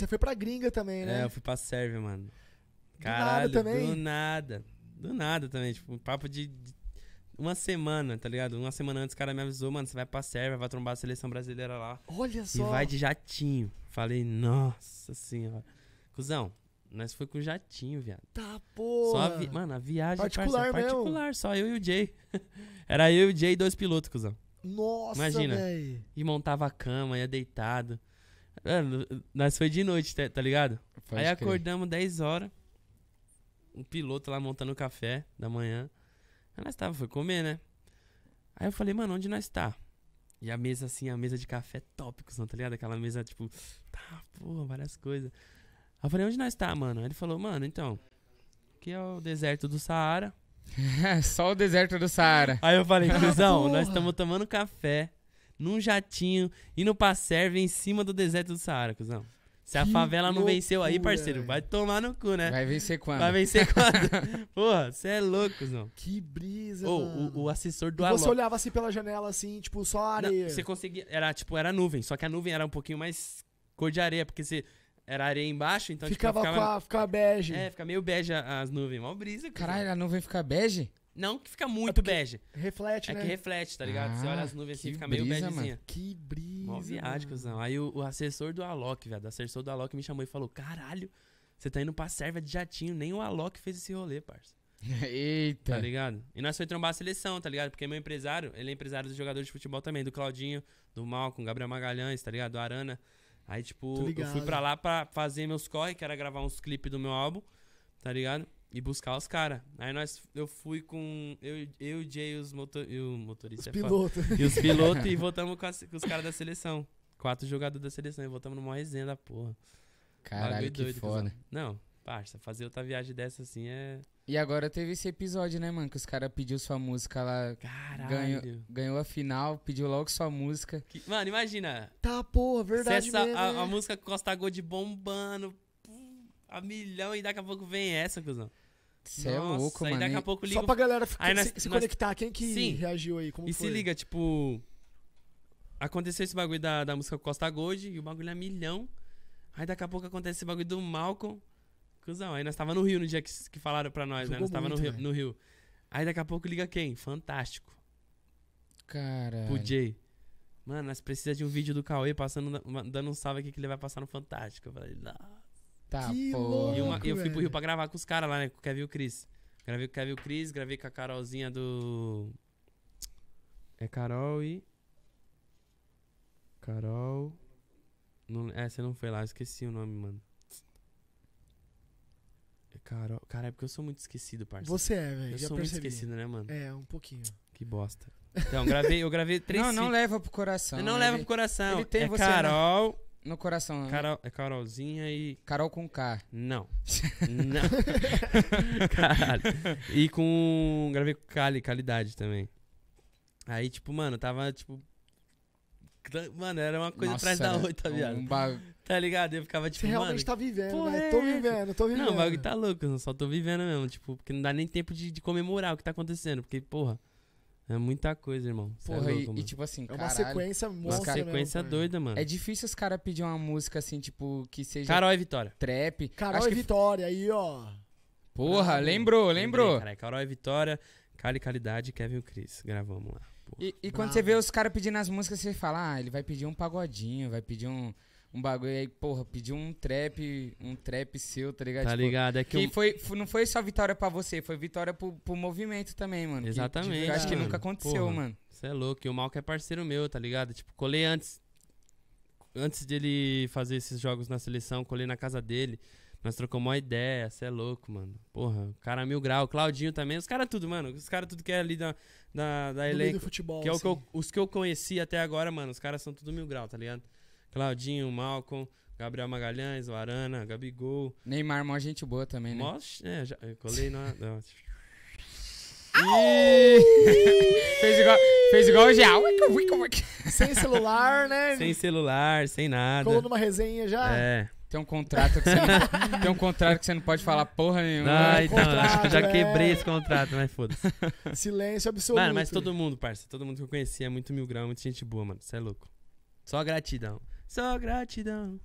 Você foi pra gringa também, né? É, eu fui pra Sérvia, mano. Caralho, do nada também? Do nada. Do nada também. Tipo, um papo de, de uma semana, tá ligado? Uma semana antes o cara me avisou, mano, você vai pra Sérvia, vai trombar a seleção brasileira lá. Olha só. E vai de jatinho. Falei, nossa senhora. Cusão, nós foi com o jatinho, viado. Tá, pô. Vi... Mano, a viagem particular, parceiro, particular mesmo. só eu e o Jay. Era eu e o Jay e dois pilotos, cuzão. Nossa, Imagina. Véi. E montava a cama, ia deitado nós foi de noite, tá, tá ligado? Pode Aí crer. acordamos 10 horas. Um piloto lá montando o café da manhã. Aí nós tava, foi comer, né? Aí eu falei, mano, onde nós tá? E a mesa, assim, a mesa de café tópicos, não, tá ligado? Aquela mesa, tipo, tá, porra, várias coisas. Aí eu falei, onde nós tá, mano? Aí ele falou, mano, então, aqui é o deserto do Saara. Só o deserto do Saara. Aí eu falei, cuzão, nós estamos tomando café num jatinho, indo pra Sérvia em cima do deserto do Saara, cuzão. Se a que favela não loucura, venceu aí, parceiro, vai tomar no cu, né? Vai vencer quando? Vai vencer quando? Porra, você é louco, cuzão. Que brisa, oh, o, o, assessor do Alok... Você olhava assim pela janela, assim, tipo, só areia. você conseguia... Era, tipo, era nuvem. Só que a nuvem era um pouquinho mais cor de areia, porque você... Era areia embaixo, então ficava, tipo, ficava... A, ficava bege. É, fica meio bege as nuvens. Mó brisa, cara. Caralho, a nuvem fica bege? Não que fica é muito é bege. Reflete, é né? É que reflete, tá ligado? Ah, você olha as nuvens assim, fica meio begezinha. Mano. Que brisa. Mó viagem, cuzão. Aí o, o, assessor do Alok, velho, o assessor do Alok me chamou e falou: caralho, você tá indo pra serva de jatinho, nem o Alok fez esse rolê, parça. Eita. Tá ligado? E nós foi trombar a seleção, tá ligado? Porque meu empresário, ele é empresário dos jogadores de futebol também, do Claudinho, do Malcom, Gabriel Magalhães, tá ligado? Do Arana. Aí, tipo, eu fui pra lá pra fazer meus corre, que era gravar uns clipes do meu álbum, tá ligado? E buscar os caras. Aí nós, eu fui com. Eu, eu o Jay os motor, e o motorista. Os é piloto. E os pilotos e voltamos com, com os caras da seleção. Quatro jogadores da seleção e voltamos numa resenha da porra. Caralho, que doido, foda. Que Não, parça, fazer outra viagem dessa assim é. E agora teve esse episódio, né, mano? Que os caras pediu sua música lá. Caralho. Ganhou, ganhou a final, pediu logo sua música. Que, mano, imagina. Tá, porra, verdade. Se essa, mesmo, a, né? a música Costa Gold bombando. a milhão e daqui a pouco vem essa, cuzão. Você é louco, mano. daqui a pouco Só pra galera ficar, aí nós, se, se nós... conectar. Quem que Sim. reagiu aí? Como e foi? se liga, tipo. Aconteceu esse bagulho da, da música Costa Gold e o bagulho é milhão. Aí daqui a pouco acontece esse bagulho do Malcolm. Cusão. Aí nós tava no Rio no dia que, que falaram pra nós, né? Jogou né? Nós tava muito, no, Rio, no Rio. Aí daqui a pouco liga quem? Fantástico. Caralho. o Jay. Mano, nós precisamos de um vídeo do Cauê passando, dando um salve aqui que ele vai passar no Fantástico. Eu falei, não. Eita, pô. e uma, eu fui pro Rio pra gravar com os caras lá, né? Com o Kevin e o Chris, Gravei com o Kevin e o Chris, gravei com a Carolzinha do. É Carol e. Carol. Não, é, você não foi lá, eu esqueci o nome, mano. É Carol. Cara, é porque eu sou muito esquecido, parceiro. Você é, velho. Eu sou percebi. muito esquecido, né, mano? É, um pouquinho. Que bosta. Então, gravei, eu gravei três. Não, não leva pro coração. Não, não leva pro coração. Ele tem é você, né? Carol. Né? No coração, né? Carol, é Carolzinha e. Carol com K. Não. Não. Caralho. E com. Gravei com Cali, qualidade também. Aí, tipo, mano, tava, tipo. Mano, era uma coisa Nossa, atrás da é outra, um bagulho. Tá ligado? Eu ficava tipo. Você realmente mano, tá vivendo, né? É, tô é. vivendo, tô vivendo. Não, o bagulho tá louco, eu só tô vivendo mesmo. Tipo, porque não dá nem tempo de, de comemorar o que tá acontecendo. Porque, porra. É muita coisa, irmão. É porra, é louco, e, e, tipo assim, É uma sequência monstra Uma sequência mesmo, doida, mano. É difícil os caras pedir uma música assim, tipo, que seja... Carol e Vitória. Trap. Carol Acho e que... Vitória, aí, ó. Porra, lembrou, lembrou. Lembrei, cara, Carol e Vitória, Cali Calidade Kevin e Chris. Gravamos lá. E, e, quando você vê os caras pedindo as músicas, você fala, ah, ele vai pedir um pagodinho, vai pedir um um bagulho aí, porra, pediu um trap, um trap seu, tá ligado? Tá tipo, ligado, é que, que eu... foi, não foi só vitória pra você, foi vitória pro, pro movimento também, mano. Exatamente. Que, eu acho que nunca aconteceu, porra, mano. Você é louco, e o que é parceiro meu, tá ligado? Tipo, colei antes, antes dele fazer esses jogos na seleção, colei na casa dele. Nós trocamos uma ideia, você é louco, mano. Porra, o cara mil grau, Claudinho também, os caras tudo, mano. Os caras tudo que é ali da, da, da elenco. Do futebol, que é o que eu, assim. os que eu conheci até agora, mano. Os caras são tudo mil grau, tá ligado? Claudinho, Malcolm, Gabriel Magalhães, o Arana, Gabigol. Neymar, mó gente boa também, né? Mó, é, já, eu colei na. na... fez igual, fez igual já. É sem celular, né? Sem celular, sem nada. Colou numa resenha já. É. Tem um contrato que você não, tem um contrato que você não pode falar porra nenhuma. Ah, é então, contrato, já quebrei é. esse contrato, mas foda-se. Silêncio absoluto. Mano, mas todo mundo, parça, todo mundo que eu conhecia é muito mil grau, muita gente boa, mano. Você é louco. Só gratidão. Só gratidão.